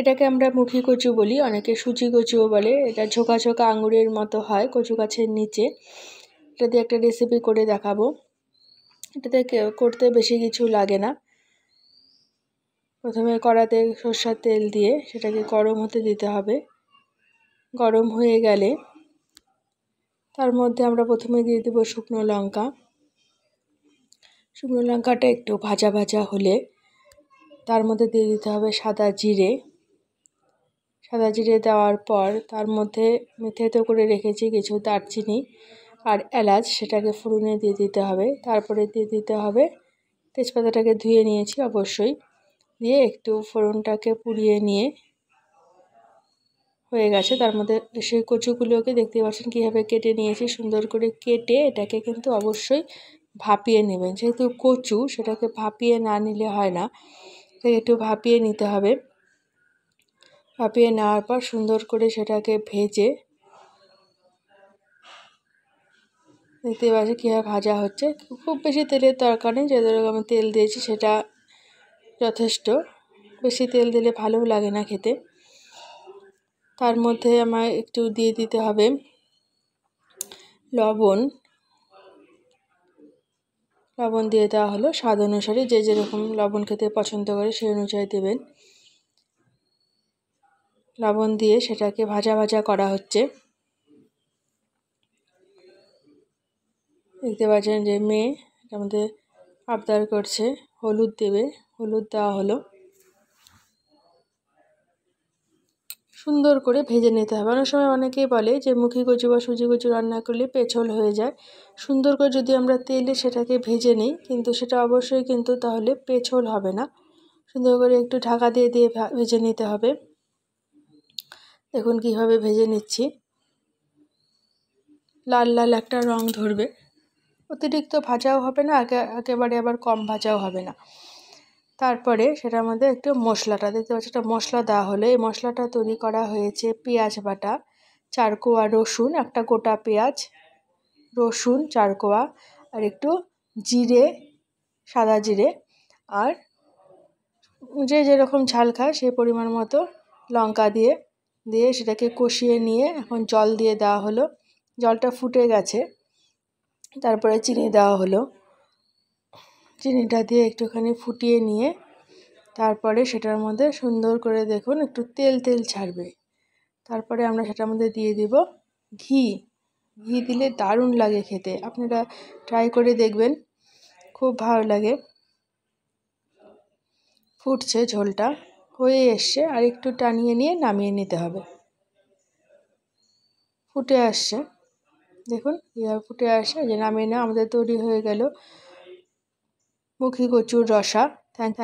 এটাকে আমরা মুখী কচু বলি অনেকে সুচি কচুও বলে এটা ঝোঁকা ঝোঁকা আঙুরের মতো হয় কচু গাছের নিচে এটা দিয়ে একটা রেসিপি করে দেখাবো এটাতে করতে বেশি কিছু লাগে না প্রথমে কড়াতে সর্ষার তেল দিয়ে সেটাকে গরম হতে দিতে হবে গরম হয়ে গেলে তার মধ্যে আমরা প্রথমে দিয়ে দেবো শুকনো লঙ্কা শুকনো লঙ্কাটা একটু ভাজা ভাজা হলে তার মধ্যে দিয়ে দিতে হবে সাদা জিরে সাদা জিরে দেওয়ার পর তার মধ্যে মেথেতে করে রেখেছি কিছু দারচিনি আর এলাচ সেটাকে ফুরুনে দিয়ে দিতে হবে তারপরে দিয়ে দিতে হবে তেজপাতাটাকে ধুয়ে নিয়েছি অবশ্যই দিয়ে একটু ফোড়নটাকে পুড়িয়ে নিয়ে হয়ে গেছে তার মধ্যে সেই কচুগুলোকে দেখতে পাচ্ছেন কীভাবে কেটে নিয়েছি সুন্দর করে কেটে এটাকে কিন্তু অবশ্যই ভাপিয়ে নেবেন যেহেতু কচু সেটাকে ভাপিয়ে না নিলে হয় না তাই একটু ভাপিয়ে নিতে হবে ভাপিয়ে নেওয়ার পর সুন্দর করে সেটাকে ভেজে দেখতে পাচ্ছি কীভাবে ভাজা হচ্ছে খুব বেশি তেলের দরকার নেই যেরকম আমি তেল দিয়েছি সেটা যথেষ্ট বেশি তেল দিলে ভালোও লাগে না খেতে তার মধ্যে আমার একটু দিয়ে দিতে হবে লবণ লবণ দিয়ে দেওয়া হলো স্বাদ অনুসারে যে যেরকম লবণ খেতে পছন্দ করে সেই অনুযায়ী দেবেন লবণ দিয়ে সেটাকে ভাজা ভাজা করা হচ্ছে দেখতে পাচ্ছেন যে মেয়ে আমাদের আবদার করছে হলুদ দেবে হলুদ দেওয়া হলো সুন্দর করে ভেজে নিতে হবে অনেক সময় অনেকেই বলে যে মুখি কচু বা সুজি কচু রান্না করলে পেছল হয়ে যায় সুন্দর করে যদি আমরা তেলে সেটাকে ভেজে নিই কিন্তু সেটা অবশ্যই কিন্তু তাহলে পেছল হবে না সুন্দর করে একটু ঢাকা দিয়ে দিয়ে ভেজে নিতে হবে দেখুন কীভাবে ভেজে নিচ্ছি লাল লাল একটা রং ধরবে অতিরিক্ত ভাজাও হবে না একেবারে আবার কম ভাজাও হবে না তারপরে সেটার মধ্যে একটু মশলাটা দেখতে পাচ্ছি একটা মশলা দেওয়া হলো এই মশলাটা তৈরি করা হয়েছে পেঁয়াজ বাটা চারকোয়া রসুন একটা গোটা পেঁয়াজ রসুন চারকোয়া আর একটু জিরে সাদা জিরে আর যে যেরকম ঝাল খায় সেই পরিমাণ মতো লঙ্কা দিয়ে দিয়ে সেটাকে কষিয়ে নিয়ে এখন জল দিয়ে দেওয়া হলো জলটা ফুটে গেছে তারপরে চিনি দেওয়া হলো চিনিটা দিয়ে একটুখানি ফুটিয়ে নিয়ে তারপরে সেটার মধ্যে সুন্দর করে দেখুন একটু তেল তেল ছাড়বে তারপরে আমরা সেটার মধ্যে দিয়ে দিব ঘি ঘি দিলে দারুণ লাগে খেতে আপনারা ট্রাই করে দেখবেন খুব ভালো লাগে ফুটছে ঝোলটা হয়ে এসছে আর একটু টানিয়ে নিয়ে নামিয়ে নিতে হবে ফুটে আসছে দেখুন এভাবে ফুটে আসছে যে নামিয়ে নেওয়া আমাদের তৈরি হয়ে গেল মুখী কচুর রসা থ্যাংক